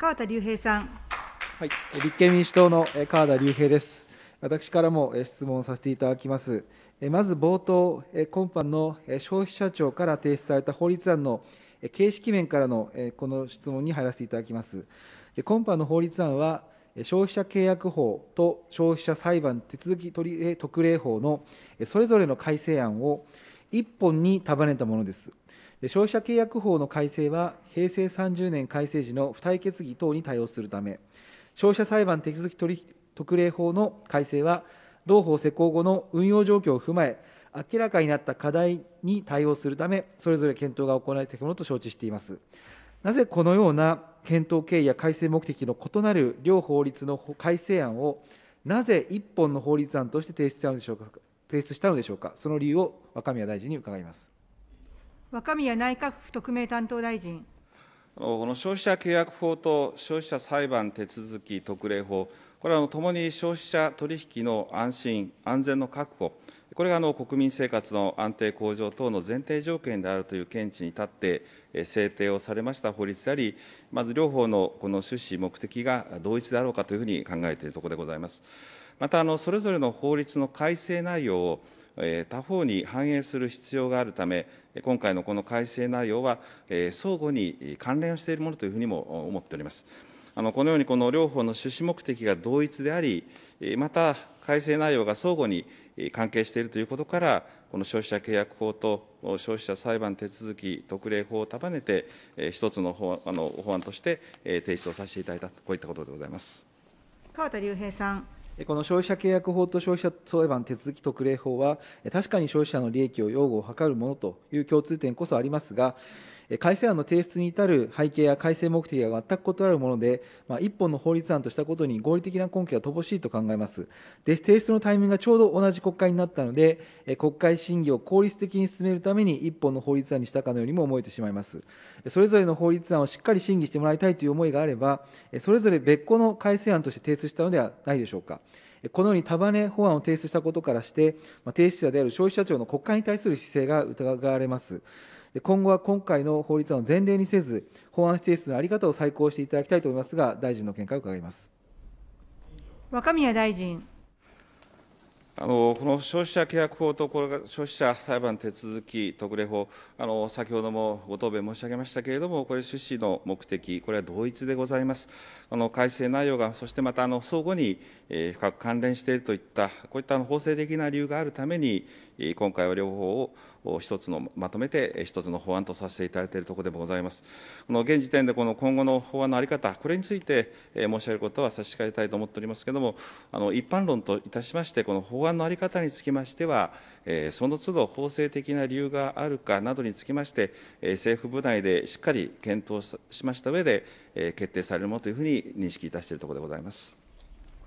川田隆平さん。はい、立憲民主党の川田隆平です。私からも質問させていただきます。まず冒頭、今般の消費者庁から提出された法律案の形式面からのこの質問に入らせていただきます。今般の法律案は、消費者契約法と消費者裁判手続き特例法のそれぞれの改正案を1本に束ねたものです。消費者契約法の改正は、平成30年改正時の付帯決議等に対応するため、消費者裁判手続き取特例法の改正は、同法施行後の運用状況を踏まえ、明らかになった課題に対応するため、それぞれ検討が行われているものと承知しています。なぜこのような検討経緯や改正目的の異なる両法律の改正案を、なぜ一本の法律案として提出したのでしょうか、提出したのでしょうかその理由を若宮大臣に伺います。若宮内閣府特命担当大臣。この消費者契約法と消費者裁判手続き特例法、これはともに消費者取引の安心・安全の確保、これがあの国民生活の安定向上等の前提条件であるという見地に立って制定をされました法律であり、まず両方のこの趣旨、目的が同一であろうかというふうに考えているところでございます。またあの、それぞれの法律の改正内容を他方に反映する必要があるため、今回のこの改正内容は、相互に関連をしているものというふうにも思っております。あのこのように、この両方の趣旨目的が同一であり、また改正内容が相互に関係しているということから、この消費者契約法と消費者裁判手続き特例法を束ねて、一つの法あの法案として提出をさせていただいた、こういったことでございます。川田隆平さん。この消費者契約法と消費者裁判手続き特例法は、確かに消費者の利益を擁護を図るものという共通点こそありますが、改正案の提出に至る背景や改正目的が全く異なるもので、まあ、一本の法律案としたことに合理的な根拠が乏しいと考えます。で、提出のタイミングがちょうど同じ国会になったので、国会審議を効率的に進めるために一本の法律案にしたかのようにも思えてしまいます。それぞれの法律案をしっかり審議してもらいたいという思いがあれば、それぞれ別個の改正案として提出したのではないでしょうか。このように束ね法案を提出したことからして、提出者である消費者庁の国会に対する姿勢が疑われます。今後は今回の法律案を前例にせず、法案提出の在り方を再考していただきたいと思いますが、大臣の見解を伺います。若宮大臣。あのこの消費者契約法とこれが消費者裁判手続き特例法あの、先ほどもご答弁申し上げましたけれども、これ、趣旨の目的、これは同一でございます、あの改正内容が、そしてまたあの相互に、えー、深く関連しているといった、こういったあの法制的な理由があるために、今回は両方を一つのまとめて一つの法案とさせていただいているところでございます。この現時点でこの今後の法案の在り方、これについて申し上げることは差し控えたいと思っておりますけれども、あの一般論といたしまして、この法案の在り方につきましては、その都度法制的な理由があるかなどにつきまして、政府部内でしっかり検討しました上で、決定されるものというふうに認識いたしているところでございます。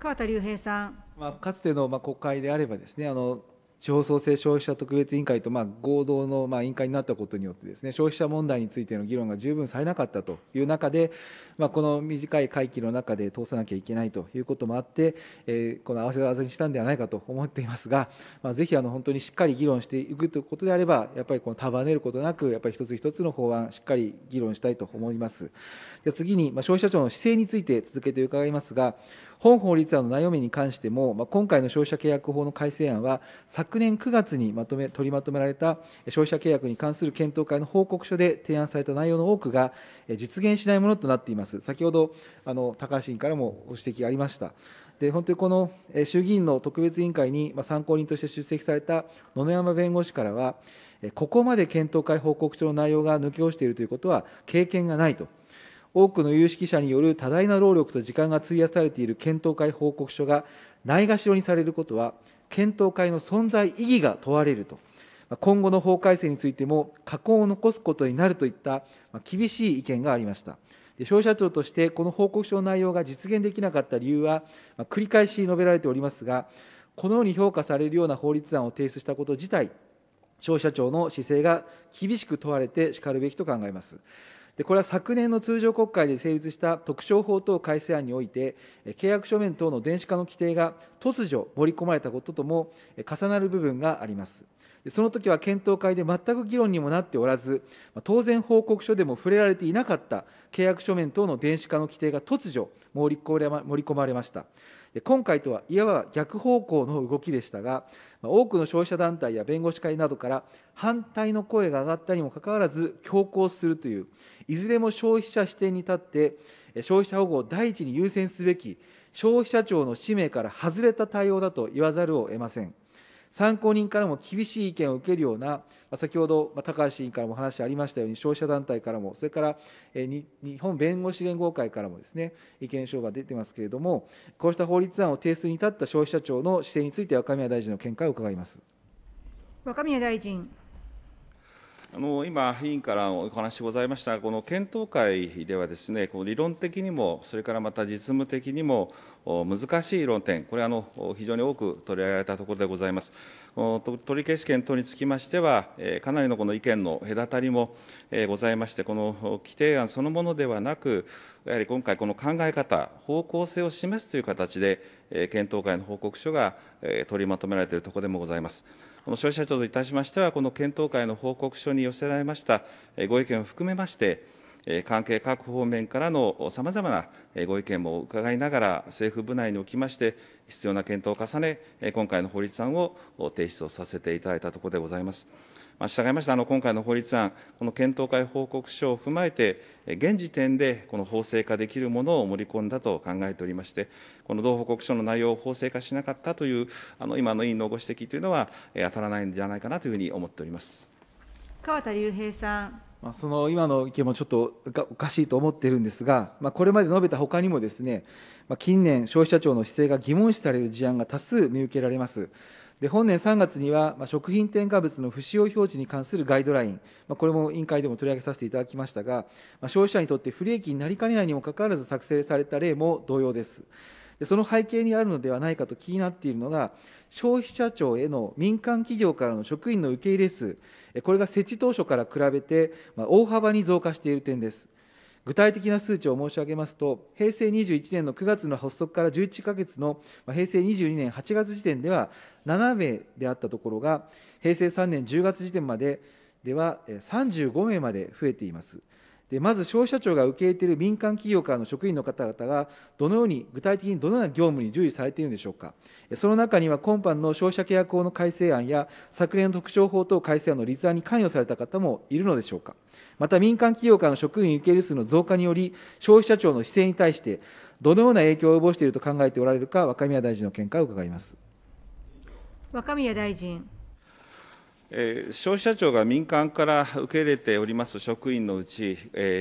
川田隆平さん、まあ、かつてのまあ国会であればですねあの地方創生消費者特別委員会とま合同のま委員会になったことによってですね消費者問題についての議論が十分されなかったという中で、まあ、この短い会期の中で通さなきゃいけないということもあって、えこの合わせ技にしたんではないかと思っていますが、まあ、ぜひあの本当にしっかり議論していくということであればやっぱりこの束ねることなくやっぱり一つ一つの法案しっかり議論したいと思います。次に、消費者庁の姿勢について続けて伺いますが本法律案の内容面に関しても、今回の消費者契約法の改正案は、昨年9月にまとめ取りまとめられた消費者契約に関する検討会の報告書で提案された内容の多くが、実現しないものとなっています。先ほどあの高橋委員からもご指摘がありました。で本当にこの衆議院の特別委員会に参考人として出席された野々山弁護士からは、ここまで検討会報告書の内容が抜け落ちているということは経験がないと。多くの有識者による多大な労力と時間が費やされている検討会報告書がないがしろにされることは、検討会の存在意義が問われると、今後の法改正についても、禍根を残すことになるといった厳しい意見がありました。消費者庁として、この報告書の内容が実現できなかった理由は、繰り返し述べられておりますが、このように評価されるような法律案を提出したこと自体、消費者庁の姿勢が厳しく問われてしかるべきと考えます。でこれは昨年の通常国会で成立した特徴法等改正案において、契約書面等の電子化の規定が突如盛り込まれたこととも重なる部分があります。その時は検討会で全く議論にもなっておらず、当然、報告書でも触れられていなかった契約書面等の電子化の規定が突如盛り込まれました。今回とはいわば逆方向の動きでしたが、多くの消費者団体や弁護士会などから反対の声が上がったにもかかわらず、強行するという、いずれも消費者視点に立って、消費者保護を第一に優先すべき、消費者庁の使命から外れた対応だと言わざるを得ません。参考人からも厳しい意見を受けるような、先ほど高橋委員からも話ありましたように、消費者団体からも、それから日本弁護士連合会からもですね、意見書が出てますけれども、こうした法律案を提出に至った消費者庁の姿勢について若宮大臣の見解を伺います。若宮大臣あの今、委員からお話ございました、この検討会ではです、ね、この理論的にも、それからまた実務的にも、難しい論点、これあの、非常に多く取り上げられたところでございます。取消権等につきましては、かなりのこの意見の隔たりもございまして、この規定案そのものではなく、やはり今回、この考え方、方向性を示すという形で、検討会の報告書が取りまとめられているところでもございます。消費者庁といたしましては、この検討会の報告書に寄せられましたご意見を含めまして、関係各方面からのさまざまなご意見も伺いながら、政府部内におきまして、必要な検討を重ね、今回の法律案を提出をさせていただいたところでございます。まあ、従いまして、あの今回の法律案、この検討会報告書を踏まえて、現時点でこの法制化できるものを盛り込んだと考えておりまして、この同報告書の内容を法制化しなかったという、あの今の委員のご指摘というのは、当たらないんじゃないかなというふうに思っております川田隆平さん。まあ、その今の意見もちょっとおかしいと思っているんですが、まあ、これまで述べたほかにもですね、まあ、近年、消費者庁の姿勢が疑問視される事案が多数見受けられます。で本年3月には、まあ、食品添加物の不使用表示に関するガイドライン、まあ、これも委員会でも取り上げさせていただきましたが、まあ、消費者にとって不利益になりかねないにもかかわらず作成された例も同様です。でその背景にあるのではないかと気になっているのが、消費者庁への民間企業からの職員の受け入れ数、これが設置当初から比べて大幅に増加している点です。具体的な数値を申し上げますと、平成21年の9月の発足から11か月の平成22年8月時点では7名であったところが、平成3年10月時点まででは35名まで増えています。でまず消費者庁が受け入れている民間企業からの職員の方々が、どのように、具体的にどのような業務に従事されているんでしょうか、その中には、今般の消費者契約法の改正案や、昨年の特徴法等改正案の立案に関与された方もいるのでしょうか、また民間企業からの職員受け入れ数の増加により、消費者庁の姿勢に対して、どのような影響を及ぼしていると考えておられるか、若宮大臣の見解を伺います。若宮大臣。消費者庁が民間から受け入れております職員のうち、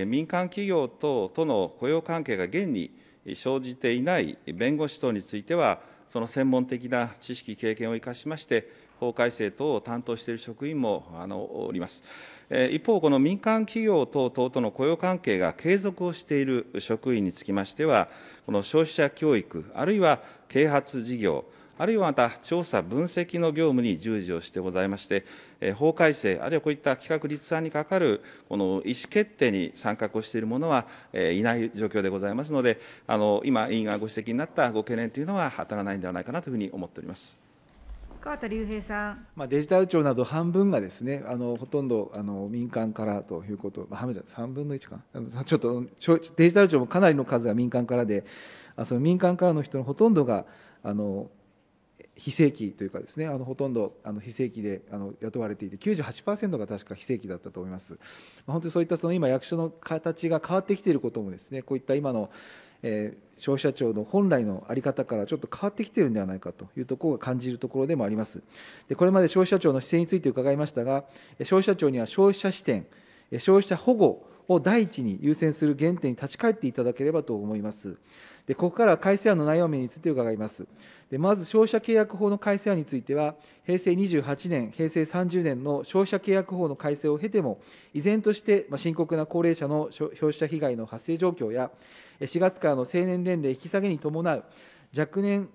民間企業等との雇用関係が現に生じていない弁護士等については、その専門的な知識、経験を生かしまして、法改正等を担当している職員もあのおります。一方、この民間企業等々との雇用関係が継続をしている職員につきましては、この消費者教育、あるいは啓発事業、あるいはまた調査・分析の業務に従事をしてございまして、法改正、あるいはこういった企画立案にかかるこの意思決定に参画をしている者はいない状況でございますので、あの今、委員がご指摘になったご懸念というのは当たらないんではないかなというふうに思っております。川田隆平さん、まあ、デジタル庁など半分がですねあのほとんどあの民間からということ、まあ、半分じゃ3分の1かちょっとデジタル庁もかなりの数が民間からであその民間からの人のほとんどがあの非正規というかですねあのほとんどあの非正規であの雇われていて98%が確か非正規だったと思います、まあ、本当にそういったその今役所の形が変わってきていることもですねこういった今の、えー、消費者庁の本来の在り方からちょっと変わってきているんではないかというところが感じるところでもありますでこれまで消費者庁の姿勢について伺いましたが消費者庁には消費者視点消費者保護を第一に優先する原点に立ち返っていただければと思います。でここから改正案の内容面について伺います。でまず消費者契約法の改正案については、平成28年、平成30年の消費者契約法の改正を経ても、依然として深刻な高齢者の消費者被害の発生状況や、4月からの成年年齢引き下げに伴う若年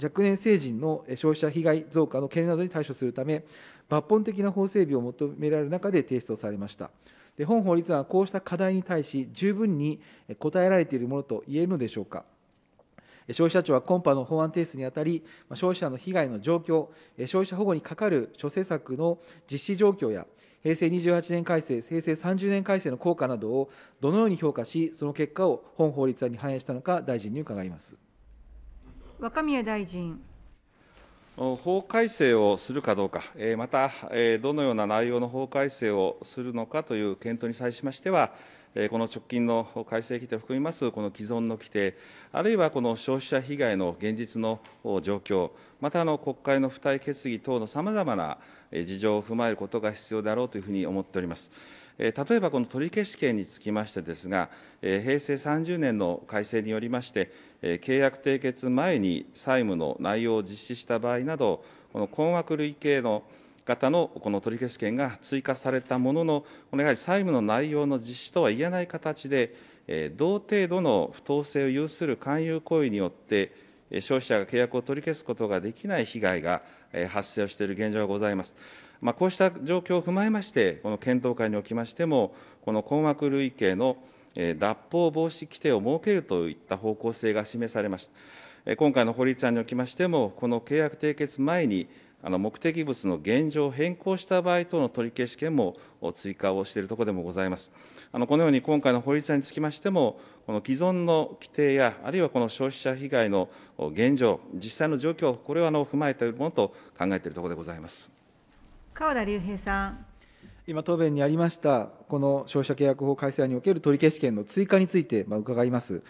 若年成人の消費者被害増加の懸念などに対処するため、抜本的な法整備を求められる中で提出をされました。で本法律案はこうした課題に対し、十分に答えられているものと言えるのでしょうか。消費者庁は今般の法案提出にあたり、消費者の被害の状況、消費者保護に係る諸政策の実施状況や、平成28年改正、平成30年改正の効果などをどのように評価し、その結果を本法律案に反映したのか、大臣に伺います若宮大臣。法改正をするかどうか、また、どのような内容の法改正をするのかという検討に際しましては、この直近の改正規定を含みます、この既存の規定、あるいはこの消費者被害の現実の状況、また国会の付帯決議等のさまざまな事情を踏まえることが必要であろうというふうに思っております。例えばこの取消権につきましてですが、平成30年の改正によりまして、契約締結前に債務の内容を実施した場合など、この困惑類型の方のこの取消権が追加されたものの、このやはり債務の内容の実施とは言えない形で、同程度の不当性を有する勧誘行為によって、消費者が契約を取り消すことができない被害が発生をしている現状がございます。まあ、こうした状況を踏まえまして、この検討会におきましても、この困惑類型の脱法防止規定を設けるといった方向性が示されました。今回の堀ちゃんにおきましても、この契約締結前に、あの目的物の現状を変更した場合等の取消権も追加をしているところでもございます。あのこのように今回の法律案につきましても、この既存の規定や、あるいはこの消費者被害の現状、実際の状況、これをあの踏まえているものと考えているところでございます。川田隆平さん今答弁にありましたこの消費者契約法改正案における取消権の追加について、まあ、伺います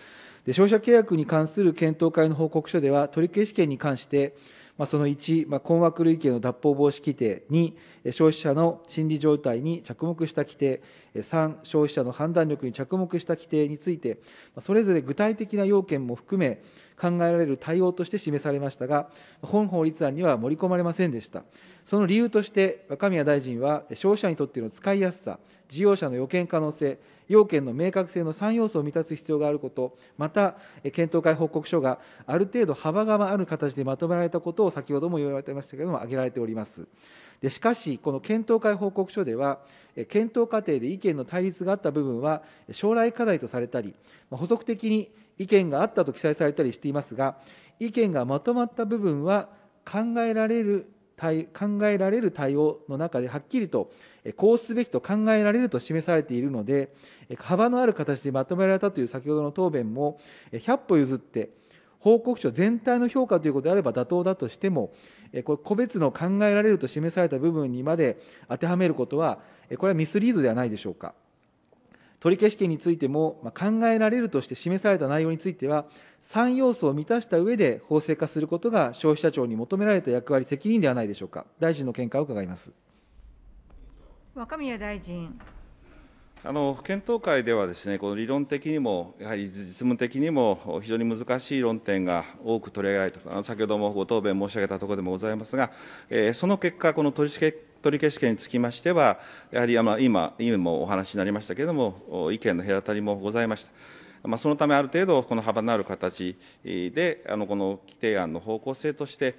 で消費者契約に関する検討会の報告書では取消権に関してまあ、その1、まあ、困惑類型の脱法防止規定、2、消費者の心理状態に着目した規定、3、消費者の判断力に着目した規定について、まそれぞれ具体的な要件も含め、考えられる対応として示されましたが、本法律案には盛り込まれませんでした。その理由として、若宮大臣は、消費者にとっての使いやすさ、事業者の予見可能性、要件の明確性の3要素を満たす必要があること、また、検討会報告書がある程度幅がある形でまとめられたことを先ほども言われてましたけれども、挙げられております。でしかし、この検討会報告書では、検討過程で意見の対立があった部分は、将来課題とされたり、補足的に意見があったと記載されたりしていますが意見がまとまった部分は考えられる対考えられる対応の中ではっきりとこうすべきと考えられると示されているので幅のある形でまとめられたという先ほどの答弁も100歩譲って報告書全体の評価ということであれば妥当だとしてもこれ個別の考えられると示された部分にまで当てはめることはこれはミスリードではないでしょうか。取消権についても考えられるとして示された内容については、3要素を満たした上で法制化することが消費者庁に求められた役割、責任ではないでしょうか。大臣の見解を伺います若宮大臣。あの検討会ではです、ね、この理論的にも、やはり実務的にも、非常に難しい論点が多く取り上げられた、先ほどもご答弁申し上げたところでもございますが、えー、その結果、この取り取消権につきましては、やはり今、委員もお話になりましたけれども、意見の隔たりもございました。まあ、そのため、ある程度、この幅のある形で、あのこの規定案の方向性として、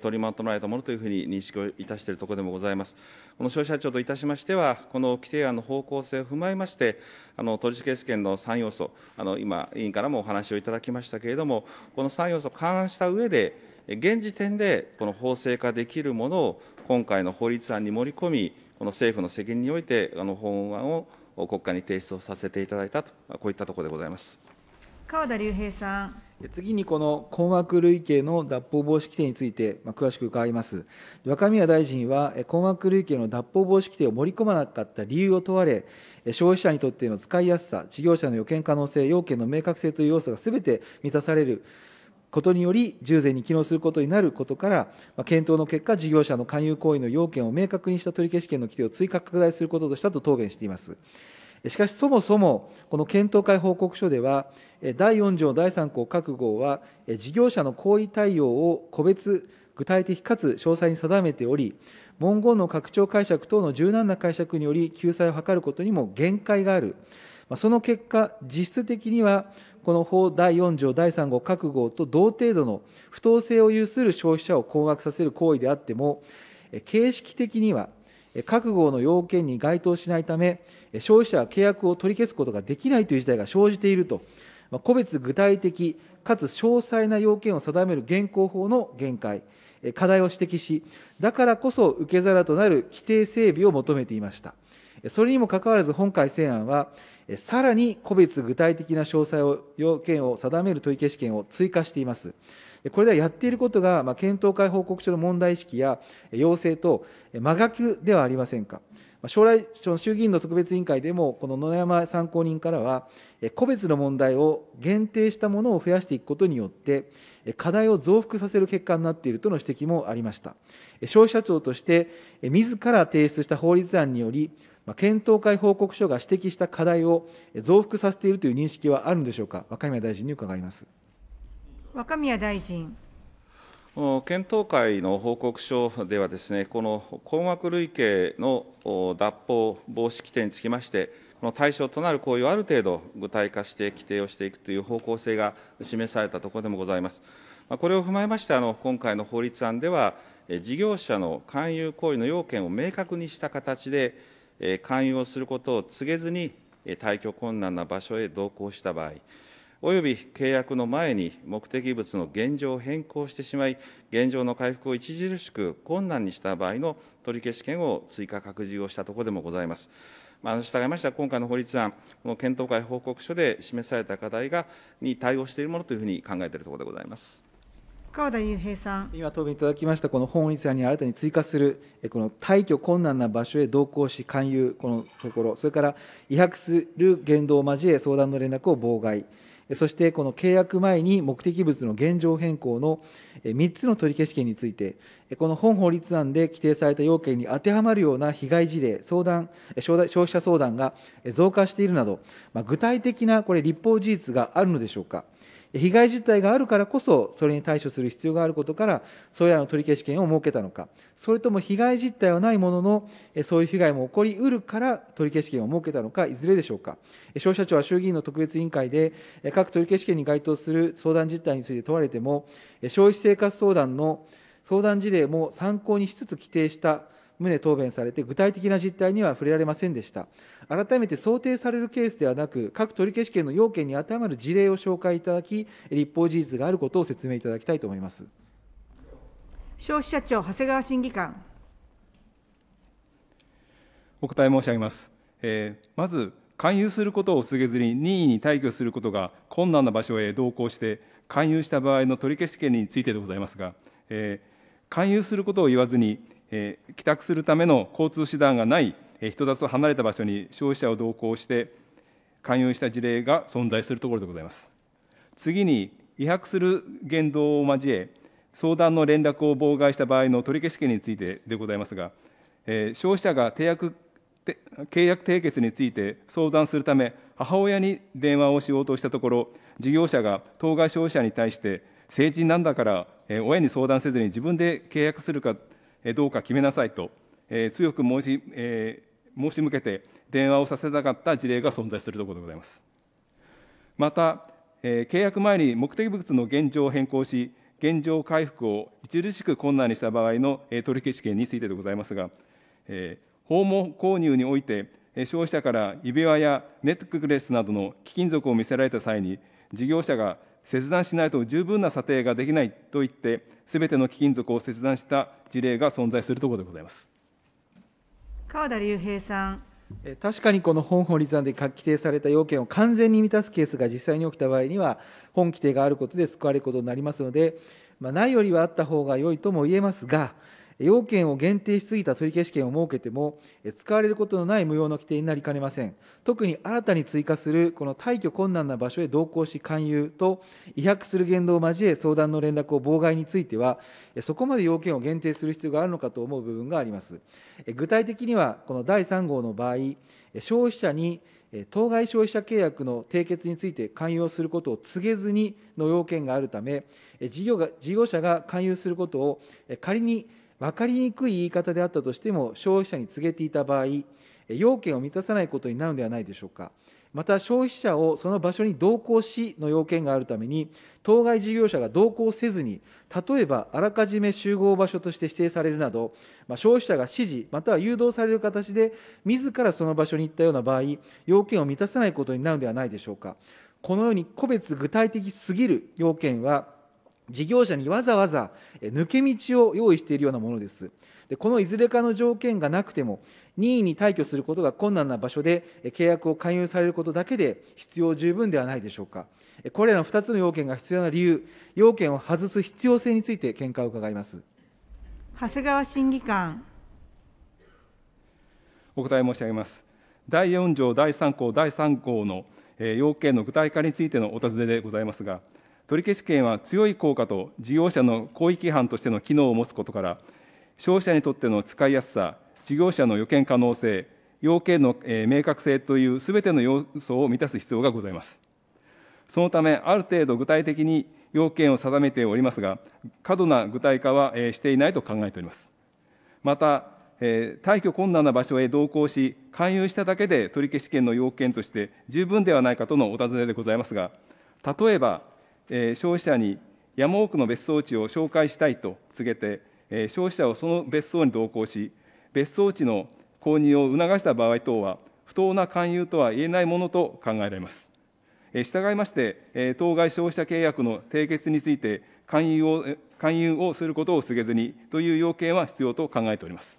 取りまとめられたものというふうに認識をいたしているところでもございます。この消費者庁といたしましては、この規定案の方向性を踏まえまして、あの取消権の3要素、あの今、委員からもお話をいただきましたけれども、この3要素を勘案した上で、現時点でこの法制化できるものを今回の法律案に盛り込み、この政府の責任において、あの法案を国会に提出をさせていただいたと、こういったところでございます川田隆平さん。次にこの困惑類型の脱法防止規定について、詳しく伺います。若宮大臣は、困惑類型の脱法防止規定を盛り込まなかった理由を問われ、消費者にとっての使いやすさ、事業者の予見可能性、要件の明確性という要素がすべて満たされることにより従前に機能することになることから、検討の結果事業者の勧誘行為の要件を明確にした取消権の規定を追加拡大することとしたと答弁していますしかしそもそもこの検討会報告書では第4条第3項各号は事業者の行為対応を個別具体的かつ詳細に定めており文言の拡張解釈等の柔軟な解釈により救済を図ることにも限界があるその結果実質的にはこの法第4条、第3号、各号と同程度の不当性を有する消費者を困惑させる行為であっても、形式的には各号の要件に該当しないため、消費者は契約を取り消すことができないという事態が生じていると、個別具体的かつ詳細な要件を定める現行法の限界、課題を指摘し、だからこそ受け皿となる規定整備を求めていました。それにもかかわらず、本改正案は、さらに個別具体的な詳細を要件を定める問い消し権を追加しています。これではやっていることが、ま検討会報告書の問題意識や要請と真逆ではありませんか。将来、その衆議院の特別委員会でも、この野山参考人からは、個別の問題を限定したものを増やしていくことによって、課題を増幅させる結果になっているとの指摘もありました。消費者庁として、自ら提出した法律案により、検討会報告書が指摘した課題を増幅させているという認識はあるんでしょうか、若宮大臣に伺います。若宮大臣。検討会の報告書ではです、ね、この困惑類型の脱法防止規定につきまして、この対象となる行為をある程度具体化して規定をしていくという方向性が示されたところでもございます。これを踏まえまして、あの今回の法律案では、事業者の勧誘行為の要件を明確にした形で、勧誘をすることを告げずに、退去困難な場所へ同行した場合、および契約の前に目的物の現状を変更してしまい、現状の回復を著しく困難にした場合の取消権を追加拡充をしたところでもございます。まあ、従いましては、今回の法律案、この検討会報告書で示された課題がに対応しているものというふうに考えているところでございます。川田雄平さん今、答弁いただきました、この法律案に新たに追加する、この退去困難な場所へ同行し、勧誘、このところ、それから違迫する言動を交え、相談の連絡を妨害。そしてこの契約前に目的物の現状変更の3つの取消権について、この本法律案で規定された要件に当てはまるような被害事例、相談消費者相談が増加しているなど、具体的なこれ、立法事実があるのでしょうか。被害実態があるからこそそれに対処する必要があることからそれらの取り消し権を設けたのかそれとも被害実態はないもののそういう被害も起こりうるから取り消し権を設けたのかいずれでしょうか消費者庁は衆議院の特別委員会で各取り消し権に該当する相談実態について問われても消費生活相談の相談事例も参考にしつつ規定した旨答弁されて、具体的な実態には触れられませんでした。改めて想定されるケースではなく、各取消権の要件に当てはまる事例を紹介いただき、立法事実があることを説明いただきたいと思います。消費者庁長谷川審議官。お答え申し上げます。えー、まず勧誘することを告げずに任意に退去することが困難な場所へ同行して勧誘した場合の取り消し権についてでございますが、えー、勧誘することを言わずにえー、帰宅するための交通手段がない、えー、人里離れた場所に消費者を同行して勧誘した事例が存在するところでございます。次に違泊する言動を交え相談の連絡を妨害した場合の取り消し権についてでございますが、えー、消費者が契約契約締結について相談するため母親に電話をしようとしたところ事業者が当該消費者に対して成人なんだから親に相談せずに自分で契約するかどうか決めなさいと、え強く申し,、え申し向けて電話をさせたかった事例が存在するところでございます。また、え契約前に目的物の現状を変更し、現状回復を著しく困難にした場合の取り消し権についてでございますが、え訪問購入において、消費者から指輪やネックレスなどの貴金属を見せられた際に、事業者が切断しないと十分な査定ができないと言って、すべての貴金属を切断した事例が存在するところでございます川田隆平さん。確かにこの本法律案で規定された要件を完全に満たすケースが実際に起きた場合には、本規定があることで救われることになりますので、まあ、ないよりはあった方が良いとも言えますが、要件を限定しすぎた取消権を設けても、使われることのない無用の規定になりかねません。特に新たに追加する、この退去困難な場所へ同行し勧誘と、違泊する言動を交え、相談の連絡を妨害については、そこまで要件を限定する必要があるのかと思う部分があります。具体的には、この第3号の場合、消費者に当該消費者契約の締結について勧誘をすることを告げずにの要件があるため、事業が事業者が勧誘することを仮に分かりにくい言い方であったとしても消費者に告げていた場合要件を満たさないことになるのではないでしょうかまた消費者をその場所に同行しの要件があるために当該事業者が同行せずに例えばあらかじめ集合場所として指定されるなど、まあ、消費者が指示または誘導される形で自らその場所に行ったような場合要件を満たさないことになるのではないでしょうかこのように個別具体的すぎる要件は事業者にわざわざ抜け道を用意しているようなものです。でこのいずれかの条件がなくても、任意に退去することが困難な場所で契約を勧誘されることだけで必要十分ではないでしょうか。これらの2つの要件が必要な理由、要件を外す必要性について見解を伺います。長谷川審議官。お答え申し上げます。第4条第3項第3項の要件の具体化についてのお尋ねでございますが、取消権は強い効果と事業者の広域範としての機能を持つことから、消費者にとっての使いやすさ、事業者の予見可能性、要件の明確性というすべての要素を満たす必要がございます。そのため、ある程度具体的に要件を定めておりますが、過度な具体化はしていないと考えております。また、退去困難な場所へ同行し、勧誘しただけで取消権の要件として十分ではないかとのお尋ねでございますが、例えば、えー、消費者に山奥の別荘地を紹介したいと告げて、えー、消費者をその別荘に同行し、別荘地の購入を促した場合等は、不当な勧誘とは言えないものと考えられます。えー、従いまして、えー、当該消費者契約の締結について勧誘を、勧誘をすることを告げずにという要件は必要と考えております。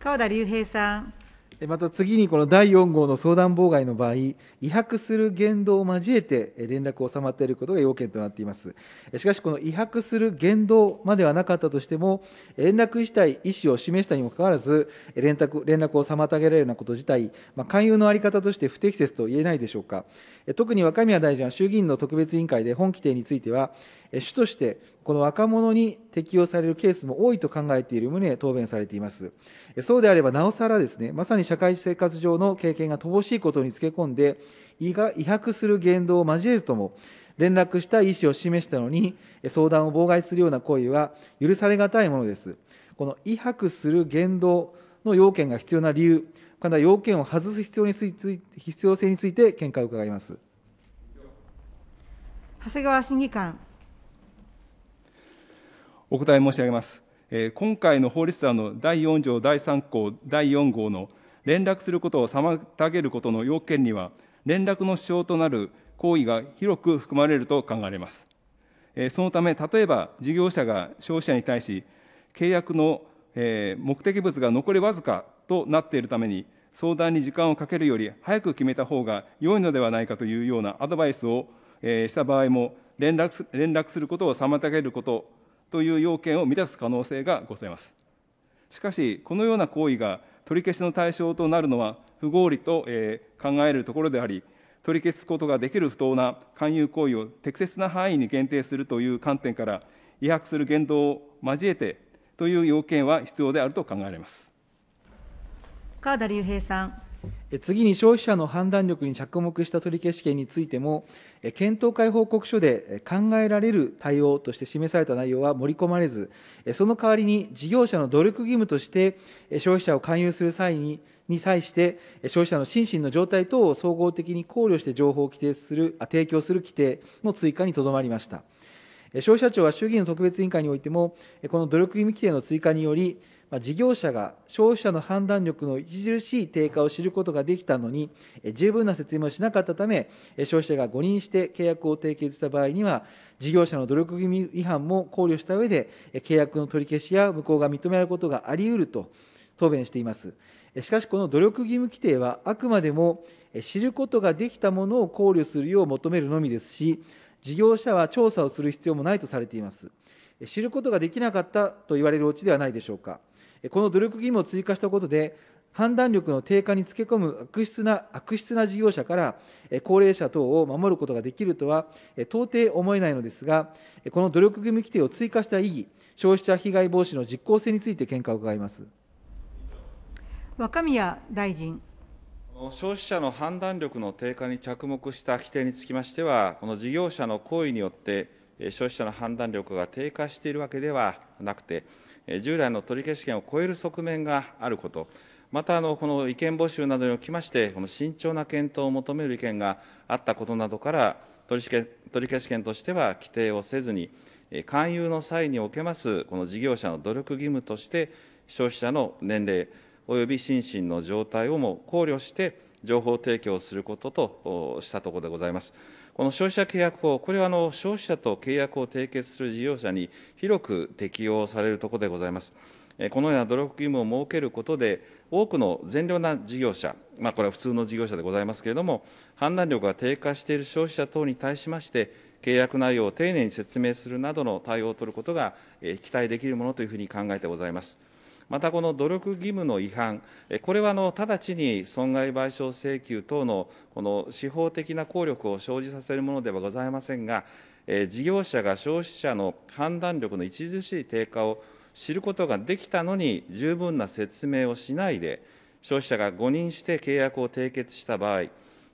川田隆平さん。また次にこの第4号の相談妨害の場合、威迫する言動を交えて連絡を妨げることが要件となっています。しかし、この威迫する言動まではなかったとしても、連絡したい意思を示したにもかかわらず、連絡を妨げられるようなこと自体、勧誘の在り方として不適切と言えないでしょうか。特に若宮大臣は衆議院の特別委員会で本規定については、主としてこの若者に適用されるケースも多いと考えている旨、答弁されています。そうであれば、なおさらですね、まさに社会生活上の経験が乏しいことにつけ込んで、威迫する言動を交えずとも、連絡した意思を示したのに、相談を妨害するような行為は許され難いものです。この威迫する言動の要件が必要な理由、この要件を外す必要について必要性について見解を伺います。長谷川審議官。お答え申し上げます。今回の法律案の第4条第3項第4号の連絡することを妨げることの要件には、連絡の支障となる行為が広く含まれると考えられます。そのため、例えば事業者が消費者に対し、契約の目的物が残りわずかとなっているために、相談に時間をかけるより早く決めた方が良いのではないかというようなアドバイスを、えした場合も連絡す、連絡することを妨げることという要件を満たす可能性がございます。しかし、このような行為が取り消しの対象となるのは不合理と、え考えるところであり、取り消すことができる不当な勧誘行為を適切な範囲に限定するという観点から、違反する言動を交えてという要件は必要であると考えられます。川田隆平さん。次に消費者の判断力に着目した取消権についても、検討会報告書で考えられる対応として示された内容は盛り込まれず、その代わりに事業者の努力義務として、消費者を勧誘する際にに際して、消費者の心身の状態等を総合的に考慮して情報を規定する提供する規定の追加にとどまりました。消費者庁は衆議院の特別委員会においても、この努力義務規定の追加により、事業者が消費者の判断力の著しい低下を知ることができたのに、十分な説明をしなかったため、消費者が誤認して契約を締結した場合には、事業者の努力義務違反も考慮した上で、契約の取り消しや無効が認められることがあり得ると答弁しています。しかし、この努力義務規定は、あくまでも知ることができたものを考慮するよう求めるのみですし、事業者は調査をする必要もないとされています。知ることができなかったと言われるオチではないでしょうか。この努力義務を追加したことで、判断力の低下につけ込む悪質な悪質な事業者から高齢者等を守ることができるとは到底思えないのですが、この努力義務規定を追加した意義、消費者被害防止の実効性について見解を伺います若宮大臣。消費者の判断力の低下に着目した規定につきましては、この事業者の行為によって、消費者の判断力が低下しているわけではなくて、従来の取り消し権を超える側面があること、またあのこの意見募集などにおきまして、この慎重な検討を求める意見があったことなどから、取り消し権としては規定をせずに、勧誘の際におけますこの事業者の努力義務として、消費者の年齢及び心身の状態をも考慮して、情報提供をすることとしたところでございます。この消費者契約法、これはあの消費者と契約を締結する事業者に広く適用されるところでございます。このような努力義務を設けることで、多くの善良な事業者、まあ、これは普通の事業者でございますけれども、判断力が低下している消費者等に対しまして、契約内容を丁寧に説明するなどの対応を取ることが期待できるものというふうに考えてございます。またこの努力義務の違反、これは直ちに損害賠償請求等のこの司法的な効力を生じさせるものではございませんが、事業者が消費者の判断力の著しい低下を知ることができたのに、十分な説明をしないで、消費者が誤認して契約を締結した場合、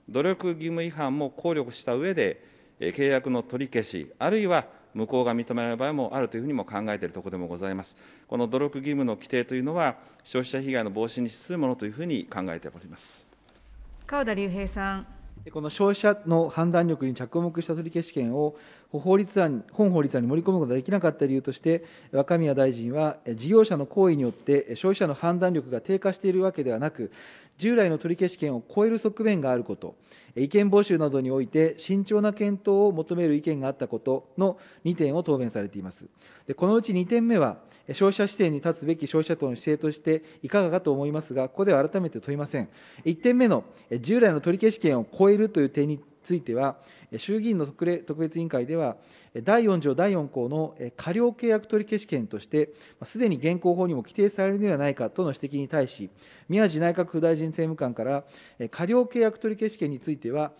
努力義務違反も考慮した上で、契約の取り消し、あるいは無効が認められる場合もあるというふうにも考えているところでもございます。この努力義務の規定というのは、消費者被害の防止に資するものというふうに考えております。川田隆平さん。この消費者の判断力に着目した取消権を法律案本法律案に盛り込むことができなかった理由として、若宮大臣は、事業者の行為によって消費者の判断力が低下しているわけではなく、従来の取消権を超える側面があること、意見募集などにおいて慎重な検討を求める意見があったことの2点を答弁されています。でこのうち2点目は、消費者視点に立つべき消費者等の姿勢としていかがかと思いますが、ここでは改めて問いません。1点目の従来の取消権を超えるという点については、衆議院の特別委員会では、第4条第4項の過料契約取消権として、すでに現行法にも規定されるのではないかとの指摘に対し、宮地内閣府大臣政務官から、過料契約取消権については、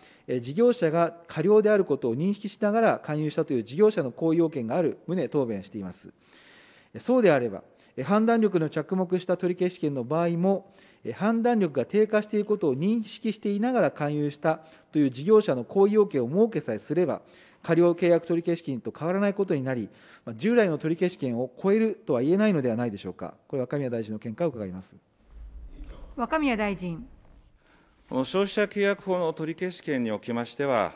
事業者が過料であることを認識しながら勧誘したという事業者の行為要件がある旨答弁しています。そうであれば、判断力の着目した取消権の場合も、判断力が低下していることを認識していながら勧誘したという事業者の行為要件を設けさえすれば、過料契約取消権と変わらないことになり、従来の取消権を超えるとは言えないのではないでしょうか、これ、若宮大臣の見解を伺います若宮大臣。この消費者契約法の取消権におきましては、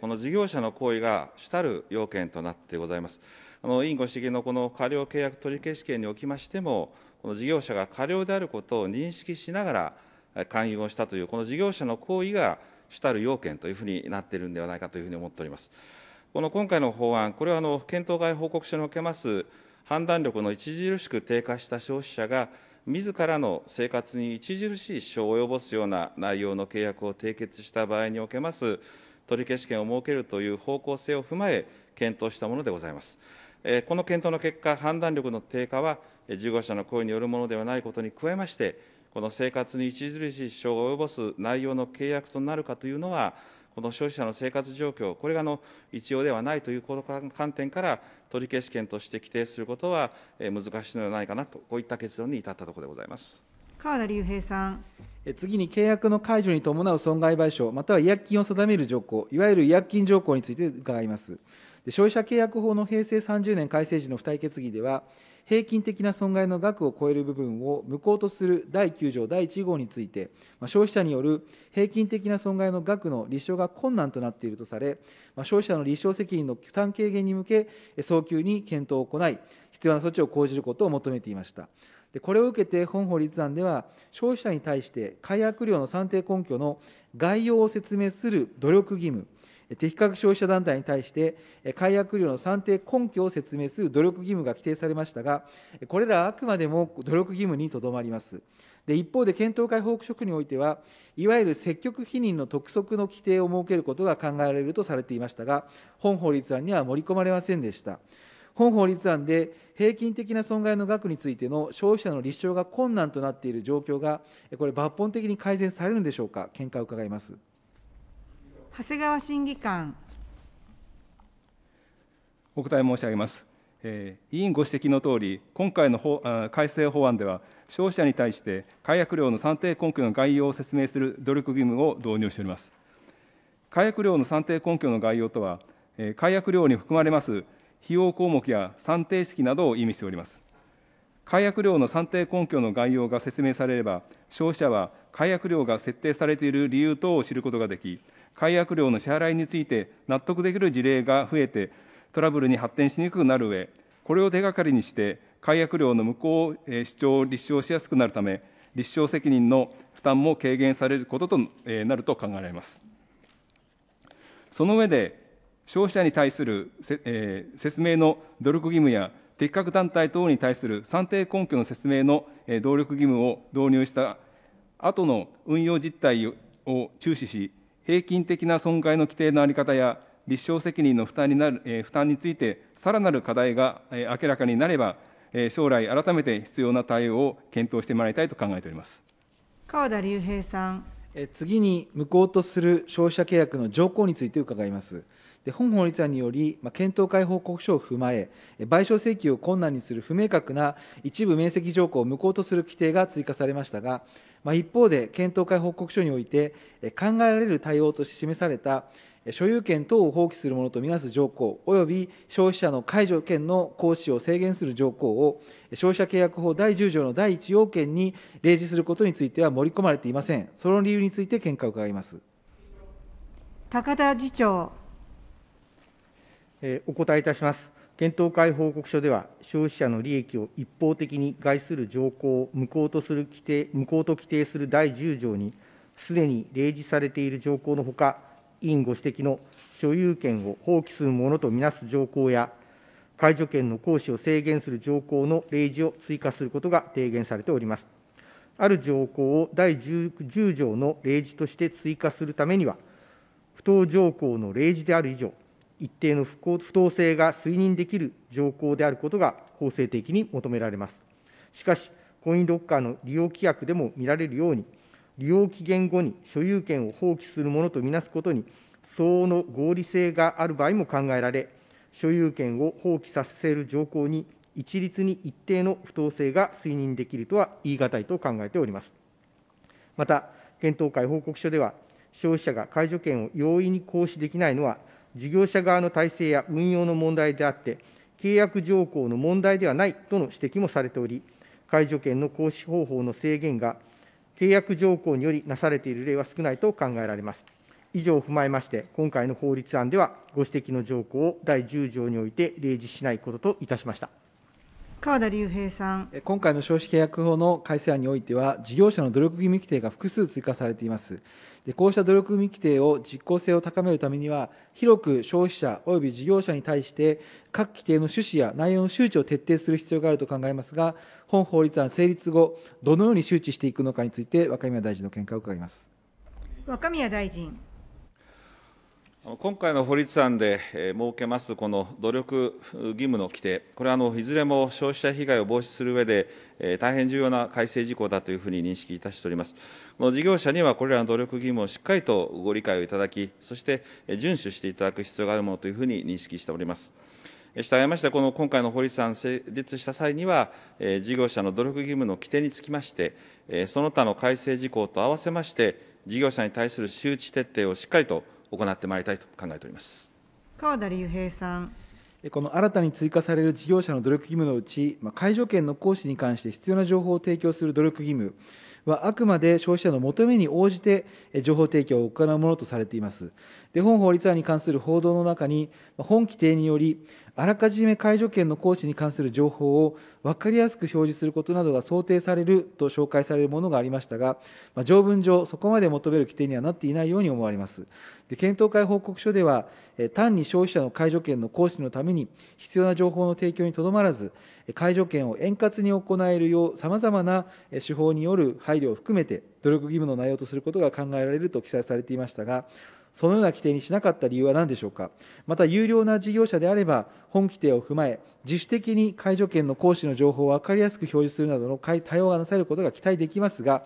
この事業者の行為が主たる要件となってございます。あの委員ご指摘のこの過料契約取消権におきましても、この事業者が過料であることを認識しながら勧誘をしたという、この事業者の行為が主たる要件というふうになっているんではないかというふうに思っております。この今回の法案、これはあの検討会報告書におけます判断力の著しく低下した消費者が、自らの生活に著しい支障を及ぼすような内容の契約を締結した場合におけます取消権を設けるという方向性を踏まえ、検討したものでございます。この検討の結果、判断力の低下は、事業者の行為によるものではないことに加えまして、この生活に著しい支障を及ぼす内容の契約となるかというのは、この消費者の生活状況、これがの一様ではないという観点から、取消権として規定することは難しいのではないかなと、こういった結論に至ったところでございます。川田隆平さん次に契約の解除に伴う損害賠償、または違約金を定める条項、いわゆる違約金条項について伺います。消費者契約法の平成30年改正時の付帯決議では、平均的な損害の額を超える部分を無効とする第9条第1号について、ま消費者による平均的な損害の額の立証が困難となっているとされ、ま消費者の立証責任の負担軽減に向け、早急に検討を行い、必要な措置を講じることを求めていました。でこれを受けて本法律案では消費者に対して解約料の算定根拠の概要を説明する努力義務適格消費者団体に対して、解約料の算定根拠を説明する努力義務が規定されましたが、これらはあくまでも努力義務にとどまります。で一方で、検討会報告書においては、いわゆる積極否認の督促の規定を設けることが考えられるとされていましたが、本法律案には盛り込まれませんでした。本法律案で平均的な損害の額についての消費者の立証が困難となっている状況が、これ、抜本的に改善されるんでしょうか、見解を伺います。長谷川審議官。お答え申し上げます。えー、委員ご指摘のとおり、今回の法改正法案では、消費者に対して解約料の算定根拠の概要を説明する努力義務を導入しております。解約料の算定根拠の概要とは、えー、解約料に含まれます費用項目や算定式などを意味しております。解約料の算定根拠の概要が説明されれば、消費者は解約料が設定されている理由等を知ることができ、解約料の支払いについて納得できる事例が増えて、トラブルに発展しにくくなる上、これを手がかりにして、解約料の無効主張、を立証しやすくなるため、立証責任の負担も軽減されることとなると考えられます。その上で、消費者に対する、え説明の努力義務や、的確団体等に対する算定根拠の説明の、え努力義務を導入した後の運用実態を注視し、平均的な損害の規定のあり方や立証責任の負担になる、負担について、さらなる課題が、明らかになれば、将来、改めて必要な対応を検討してもらいたいと考えております川田隆平さん。次に、無効とする消費者契約の条項について伺います。で本法律案により、まあ、検討会報告書を踏まえ、賠償請求を困難にする不明確な一部面積条項を無効とする規定が追加されましたが、まあ、一方で、検討会報告書において、考えられる対応として示された、所有権等を放棄するものとみなす条項、および消費者の解除権の行使を制限する条項を、消費者契約法第10条の第1要件に例示することについては盛り込まれていません。その理由について見解を伺います高田次長。お答えいたします。検討会報告書では、消費者の利益を一方的に害する条項を無効とする規定無効と規定する第10条に、すでに例示されている条項のほか、委員ご指摘の所有権を放棄するものとみなす条項や、介助権の行使を制限する条項の例示を追加することが提言されております。ある条項を第 10, 10条の例示として追加するためには、不当条項の例示である以上、一定の不当性が推認できる条項であることが法制的に求められます。しかし、コインロッカーの利用規約でも見られるように、利用期限後に所有権を放棄するものとみなすことに、相応の合理性がある場合も考えられ、所有権を放棄させる条項に一律に一定の不当性が推認できるとは言い難いと考えております。また、検討会報告書では、消費者が解除権を容易に行使できないのは、事業者側の体制や運用の問題であって、契約条項の問題ではないとの指摘もされており、介助権の行使方法の制限が、契約条項によりなされている例は少ないと考えられます。以上を踏まえまして、今回の法律案では、ご指摘の条項を第10条において例示しないことといたしました。川田隆平さん今回の消費契約法の改正案においては、事業者の努力義務規定が複数追加されています。でこうした努力義務規定を実効性を高めるためには、広く消費者及び事業者に対して、各規定の趣旨や内容の周知を徹底する必要があると考えますが、本法律案成立後、どのように周知していくのかについて、若宮大臣の見解を伺います。若宮大臣今回の法律案で設けますこの努力義務の規定、これはあのいずれも消費者被害を防止する上で、大変重要な改正事項だというふうに認識いたしております。この事業者にはこれらの努力義務をしっかりとご理解をいただき、そして遵守していただく必要があるものというふうに認識しております。従いまして、この今回の法律案成立した際には、事業者の努力義務の規定につきまして、その他の改正事項と合わせまして、事業者に対する周知徹底をしっかりと行ってまいりたいと考えております川田隆平さん。この新たに追加される事業者の努力義務のうち、介助権の行使に関して必要な情報を提供する努力義務は、あくまで消費者の求めに応じて情報提供を行うものとされています。で本法律案に関する報道の中に、本規定により、あらかじめ解除権の行使に関する情報を分かりやすく表示することなどが想定されると紹介されるものがありましたが、まあ、条文上、そこまで求める規定にはなっていないように思われます。で検討会報告書では、単に消費者の解除権の行使のために必要な情報の提供にとどまらず、解除権を円滑に行えるよう、さまざまな手法による配慮を含めて、努力義務の内容とすることが考えられると記載されていましたが、そのような規定にしなかった理由は何でしょうか、また有料な事業者であれば、本規定を踏まえ、自主的に介助権の行使の情報を分かりやすく表示するなどの対応がなされることが期待できますが、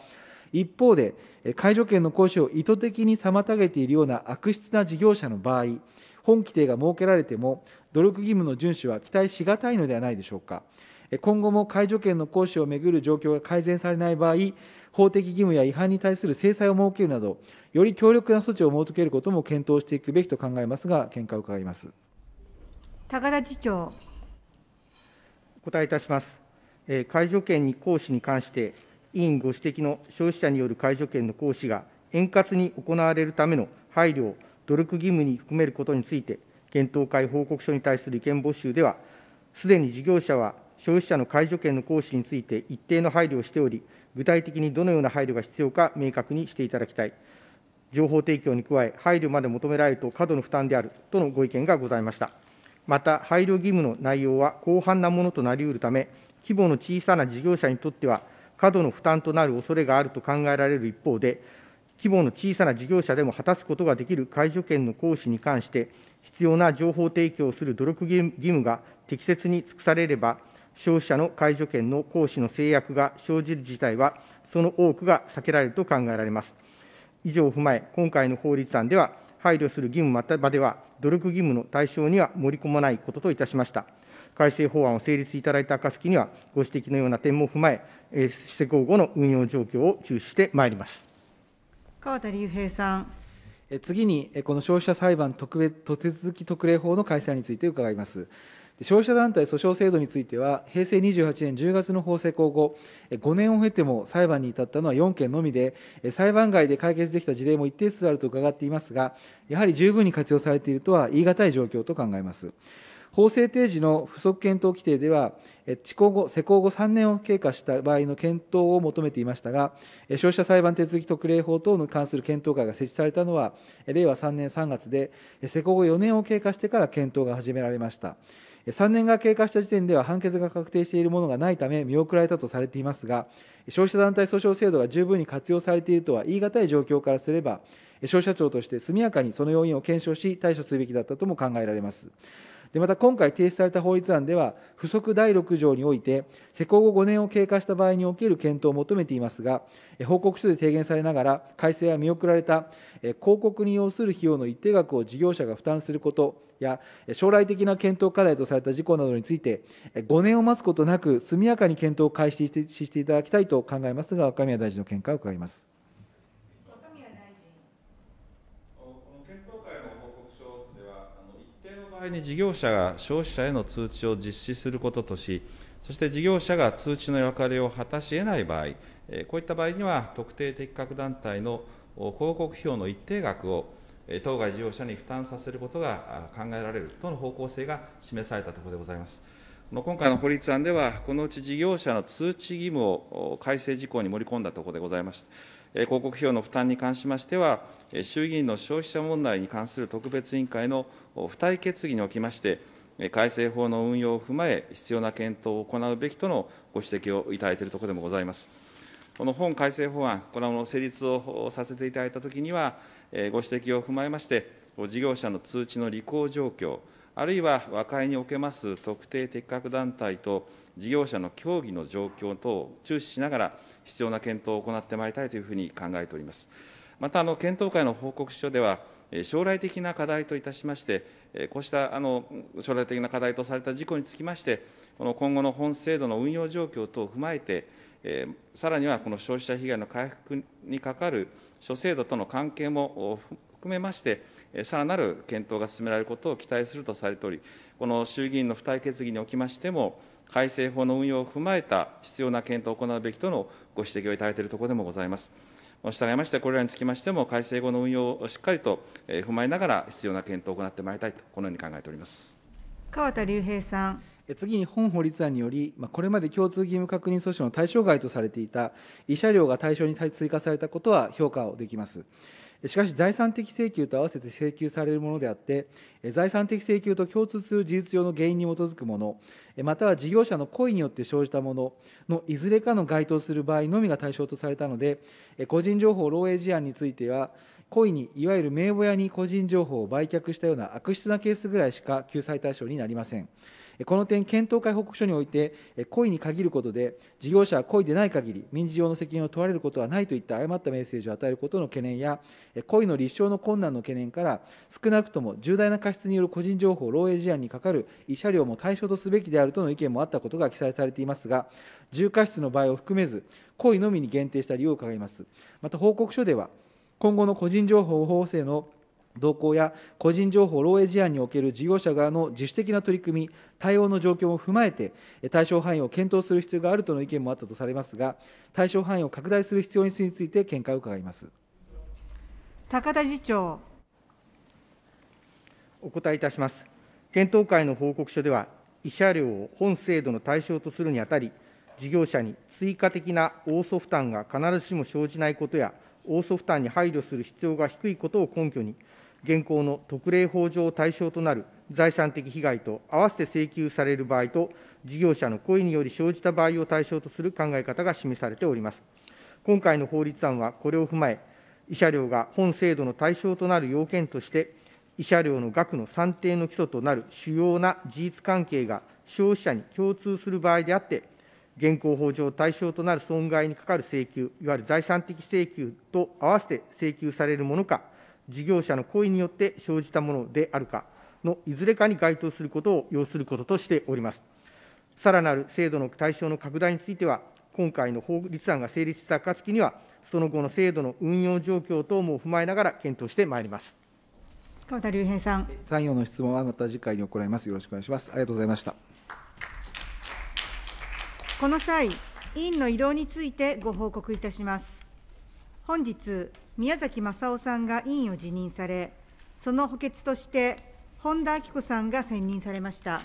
一方で、介助権の行使を意図的に妨げているような悪質な事業者の場合、本規定が設けられても、努力義務の遵守は期待しがたいのではないでしょうか。今後も介助権の行使をめぐる状況が改善されない場合、法的義務や違反に対する制裁を設けるなど、より強力な措置を設けることも検討していくべきと考えますが、見解を伺います高田次長。お答えいたします。解除権に行使に関して、委員ご指摘の消費者による解除権の行使が円滑に行われるための配慮を努力義務に含めることについて、検討会報告書に対する意見募集では、すでに事業者は消費者の解除権の行使について一定の配慮をしており、具体的にどのような配慮が必要か明確にしていただきたい、情報提供に加え、配慮まで求められると過度の負担であるとのご意見がございました。また、配慮義務の内容は広範なものとなりうるため、規模の小さな事業者にとっては、過度の負担となる恐れがあると考えられる一方で、規模の小さな事業者でも果たすことができる介助権の行使に関して、必要な情報提供をする努力義務が適切に尽くされれば、消費者の介助権の行使の制約が生じる事態は、その多くが避けられると考えられます。以上を踏まえ、今回の法律案では、配慮する義務またでは、努力義務の対象には盛り込まないことといたしました。改正法案を成立いただいた暁には、ご指摘のような点も踏まえ、施行後の運用状況を注視してまいります。川田隆平さん。次に、この消費者裁判特別手続き特例法の改正について伺います。消費者団体訴訟制度については、平成28年10月の法制公後、5年を経ても裁判に至ったのは4件のみで、裁判外で解決できた事例も一定数あると伺っていますが、やはり十分に活用されているとは言い難い状況と考えます。法制定時の不足検討規定では、施行後施行後3年を経過した場合の検討を求めていましたが、消費者裁判手続特例法等に関する検討会が設置されたのは、令和3年3月で、施行後4年を経過してから検討が始められました。3年が経過した時点では判決が確定しているものがないため見送られたとされていますが消費者団体訴訟制度が十分に活用されているとは言い難い状況からすれば消費者庁として速やかにその要因を検証し対処すべきだったとも考えられます。でまた今回提出された法律案では、附則第6条において、施行後5年を経過した場合における検討を求めていますが、報告書で提言されながら、改正は見送られた広告に要する費用の一定額を事業者が負担することや、将来的な検討課題とされた事項などについて、5年を待つことなく、速やかに検討を開始していただきたいと考えますが、若宮大臣の見解を伺います。場合に事業者が消費者への通知を実施することとし、そして事業者が通知の役割を果たし得ない場合、こういった場合には、特定的確団体の広告費用の一定額を当該事業者に負担させることが考えられるとの方向性が示されたところでございます。今回の法律案では、このうち事業者の通知義務を改正事項に盛り込んだところでございました。広告費用の負担に関しましては、衆議院の消費者問題に関する特別委員会の付帯決議におきまして、改正法の運用を踏まえ、必要な検討を行うべきとのご指摘をいただいているところでもございます。この本改正法案、この成立をさせていただいたときには、ご指摘を踏まえまして、事業者の通知の履行状況、あるいは和解におけます特定適格団体と事業者の協議の状況等を注視しながら、必要な検討を行ってまいりたいというふうに考えております。また、あの検討会の報告書では、将来的な課題といたしまして、こうしたあの将来的な課題とされた事故につきまして、この今後の本制度の運用状況等を踏まえて、えさらにはこの消費者被害の回復にかかる諸制度との関係も含めまして、さらなる検討が進められることを期待するとされており、この衆議院の付帯決議におきましても、改正法の運用を踏まえた必要な検討を行うべきとのご指摘をいただいているところでもございます。従いまして、これらにつきましても、改正後の運用をしっかりと踏まえながら、必要な検討を行ってまいりたいと、このように考えております川田隆平さん。次に本法律案により、これまで共通義務確認訴訟の対象外とされていた、慰謝料が対象に追加されたことは評価をできます。しかし、財産的請求と合わせて請求されるものであって、財産的請求と共通する事実上の原因に基づくもの、または事業者の故意によって生じたもののいずれかの該当する場合のみが対象とされたので、個人情報漏洩事案については、故意にいわゆる名簿屋に個人情報を売却したような悪質なケースぐらいしか救済対象になりません。この点、検討会報告書において、故意に限ることで、事業者は故意でない限り、民事上の責任を問われることはないといった誤ったメッセージを与えることの懸念や、故意の立証の困難の懸念から、少なくとも重大な過失による個人情報漏洩事案にかかる慰謝料も対象とすべきであるとの意見もあったことが記載されていますが、重過失の場合を含めず、故意のみに限定した理由を伺います。また報告書では今後の個人情報法制の動向や個人情報漏洩事案における事業者側の自主的な取り組み、対応の状況を踏まえて、対象範囲を検討する必要があるとの意見もあったとされますが、対象範囲を拡大する必要について、見解を伺います高田次長。お答えいたします。検討会の報告書では、慰謝料を本制度の対象とするにあたり、事業者に追加的な応訴負担が必ずしも生じないことや、応訴負担に配慮する必要が低いことを根拠に、現行の特例法上対象となる財産的被害と併せて請求される場合と、事業者の故意により生じた場合を対象とする考え方が示されております。今回の法律案はこれを踏まえ、慰謝料が本制度の対象となる要件として、慰謝料の額の算定の基礎となる主要な事実関係が消費者に共通する場合であって、現行法上対象となる損害にかかる請求、いわゆる財産的請求と合わせて請求されるものか、事業者の行為によって生じたものであるかのいずれかに該当することを要することとしております。さらなる制度の対象の拡大については、今回の法律案が成立した暁には、その後の制度の運用状況等も踏まえながら検討してまいります。川田隆平さん。残余の質問はまた次回に行います。よろしくお願いします。ありがとうございました。この際、委員の異動についてご報告いたします。本日、宮崎正夫さんが委員を辞任され、その補欠として、本田明子さんが選任されました。